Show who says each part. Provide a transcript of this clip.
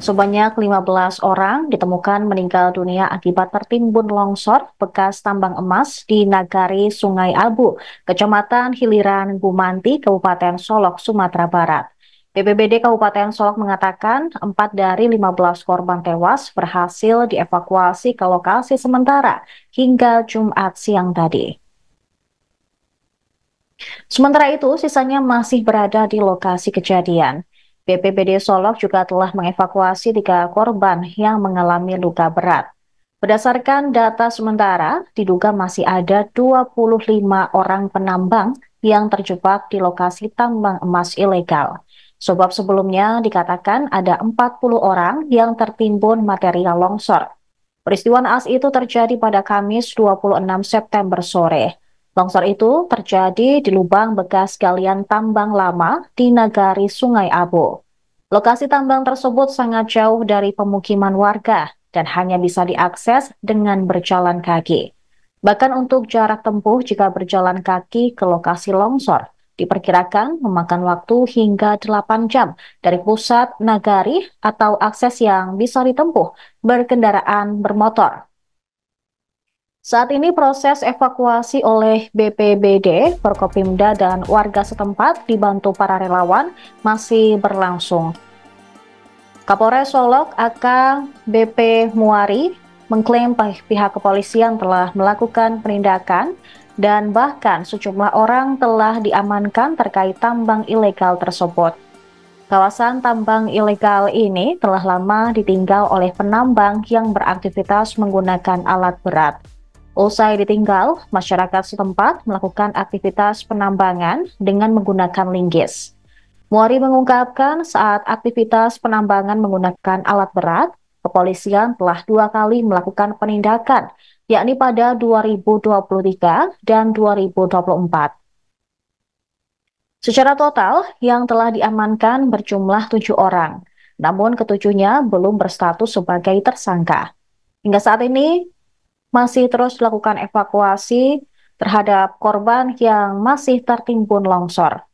Speaker 1: Sebanyak 15 orang ditemukan meninggal dunia akibat tertimbun longsor bekas tambang emas di Nagari Sungai Albu, Kecamatan Hiliran Gumanti, Kabupaten Solok, Sumatera Barat. BPBD Kabupaten Solok mengatakan 4 dari 15 korban tewas berhasil dievakuasi ke lokasi sementara hingga Jumat siang tadi. Sementara itu, sisanya masih berada di lokasi kejadian. BPBD Solok juga telah mengevakuasi tiga korban yang mengalami luka berat. Berdasarkan data sementara, diduga masih ada 25 orang penambang yang terjebak di lokasi tambang emas ilegal. Sebab sebelumnya dikatakan ada 40 orang yang tertimbun material longsor. Peristiwa as itu terjadi pada Kamis 26 September sore. Longsor itu terjadi di lubang bekas galian tambang lama di Nagari Sungai Abo. Lokasi tambang tersebut sangat jauh dari pemukiman warga dan hanya bisa diakses dengan berjalan kaki. Bahkan untuk jarak tempuh jika berjalan kaki ke lokasi longsor, diperkirakan memakan waktu hingga 8 jam dari pusat nagari atau akses yang bisa ditempuh berkendaraan bermotor. Saat ini proses evakuasi oleh BPBD, Forkopimda, dan warga setempat dibantu para relawan masih berlangsung. Kapolres Solok AKBP Muari mengklaim pihak kepolisian telah melakukan penindakan dan bahkan sejumlah orang telah diamankan terkait tambang ilegal tersebut. Kawasan tambang ilegal ini telah lama ditinggal oleh penambang yang beraktivitas menggunakan alat berat. Usai ditinggal, masyarakat setempat melakukan aktivitas penambangan dengan menggunakan linggis. Muari mengungkapkan saat aktivitas penambangan menggunakan alat berat, kepolisian telah dua kali melakukan penindakan, yakni pada 2023 dan 2024. Secara total, yang telah diamankan berjumlah tujuh orang, namun ketujuhnya belum berstatus sebagai tersangka. Hingga saat ini, masih terus dilakukan evakuasi terhadap korban yang masih tertimbun longsor.